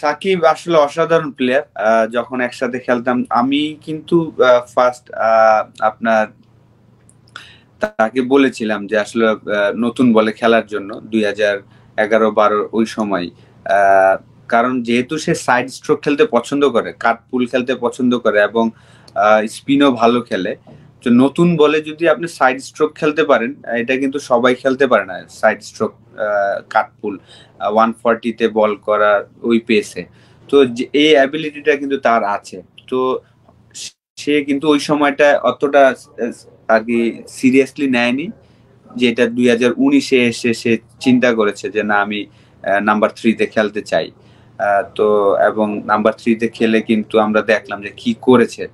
সাকিব আসলে অসাধারণ প্লেয়ার যখন একসাথে খেলতাম আমি কিন্তু ফার্স্ট আপনার তাকে বলেছিলাম যে আসলে নতুন বলে খেলার জন্য দুই হাজার এগারো বারো ওই সময় কারণ যেহেতু সে সাইড স্ট্রোক খেলতে পছন্দ করে কাট পুল খেলতে পছন্দ করে এবং স্পিনও ভালো খেলে তো নতুন বলে যদি আপনি সাইড স্ট্রোক খেলতে পারেন এটা কিন্তু সবাই খেলতে পারে না সাইড স্ট্রোক কাটপুল ওয়ান ফর্টিতে বল করা ওই পেসে তো এই অ্যাবিলিটিটা কিন্তু তার আছে তো সে কিন্তু ওই সময়টা অতটা আর কি সিরিয়াসলি নেয়নি যে এটা দুই হাজার উনিশে এসে সে চিন্তা করেছে যে না আমি নাম্বার থ্রিতে খেলতে চাই তো এবং নাম্বার থ্রিতে খেলে কিন্তু আমরা দেখলাম যে কি করেছে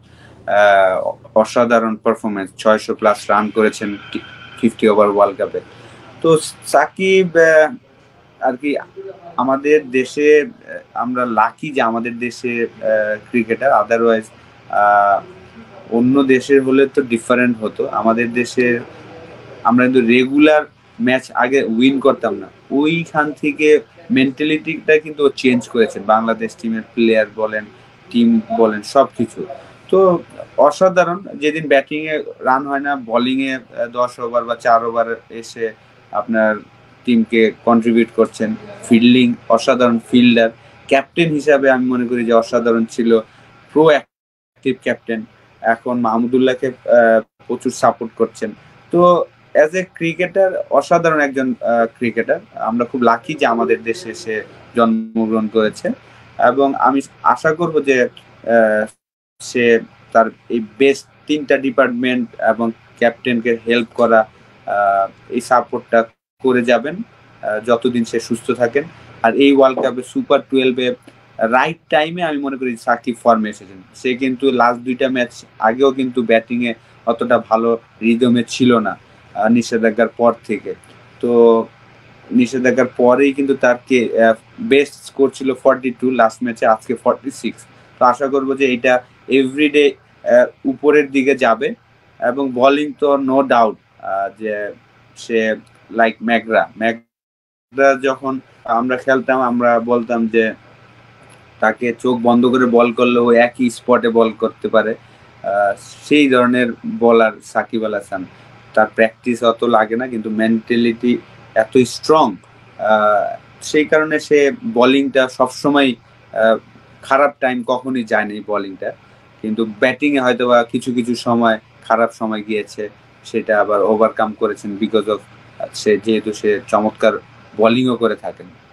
অসাধারণ পারফরমেন্স ছয়শো প্লাস রান করেছেন ফিফটি ওভার ওয়ার্ল্ড কাপে তো সাকিব আর কি আমাদের দেশে আমরা লাকি যে আমাদের দেশে ক্রিকেটার আদারওয়াইজ অন্য দেশের হলে তো ডিফারেন্ট হতো আমাদের দেশে আমরা কিন্তু রেগুলার ম্যাচ আগে উইন করতাম না ওইখান থেকে মেন্টালিটিটা কিন্তু চেঞ্জ করেছে বাংলাদেশ টিমের প্লেয়ার বলেন টিম বলেন সব কিছু তো অসাধারণ যেদিন ব্যাটিংয়ে রান হয় না এ দশ ওভার বা চার ওভার এসে আপনার টিমকে কন্ট্রিবিউট করছেন ফিল্ডিং অসাধারণ ফিল্ডার ক্যাপ্টেন হিসাবে আমি মনে করি যে অসাধারণ ছিল প্রো অ্যাক্টিভ ক্যাপ্টেন এখন মাহমুদুল্লাহকে প্রচুর সাপোর্ট করছেন তো অ্যাজ এ ক্রিকেটার অসাধারণ একজন ক্রিকেটার আমরা খুব লাকি যে আমাদের দেশে এসে জন্মগ্রহণ করেছে এবং আমি আশা করব যে সে তার এই বেস্ট তিনটা ডিপার্টমেন্ট এবং ক্যাপ্টেনকে হেল্প করা এই সাপোর্টটা করে যাবেন যতদিন সে সুস্থ থাকেন আর এই ওয়ার্ল্ড কাপে সুপার টুয়েলভে রাইট টাইমে আমি মনে করি সাকিব ফর্মে এসেছেন সে কিন্তু লাস্ট দুইটা ম্যাচ আগেও কিন্তু ব্যাটিংয়ে অতটা ভালো রিদমে ছিল না নিষেধাজ্ঞার পর থেকে তো নিষেধাজ্ঞার পরেই কিন্তু তার কে বেস্ট স্কোর ছিল ফর্টি টু লাস্ট ম্যাচে আজকে ফর্টি সিক্স তো আশা করবো যে এটা এভরিডে উপরের দিকে যাবে এবং বলিং তো নো ডাউট যে সে লাইক ম্যাগরা ম্যাগরা যখন আমরা খেলতাম আমরা বলতাম যে তাকে চোখ বন্ধ করে বল করলে ও একই স্পটে বল করতে পারে সেই ধরনের বলার সাকিব আল হাসান তার প্র্যাকটিস অত লাগে না কিন্তু মেন্টালিটি এত স্ট্রং সেই কারণে সে বলিংটা সবসময় খারাপ টাইম কখনই যায়নি বলিংটা কিন্তু ব্যাটিংয়ে হয়তো বা কিছু কিছু সময় খারাপ সময় গিয়েছে সেটা আবার ওভারকাম করেছেন বিকজ অফ সে যেহেতু সে চমৎকার বোলিংও করে থাকেন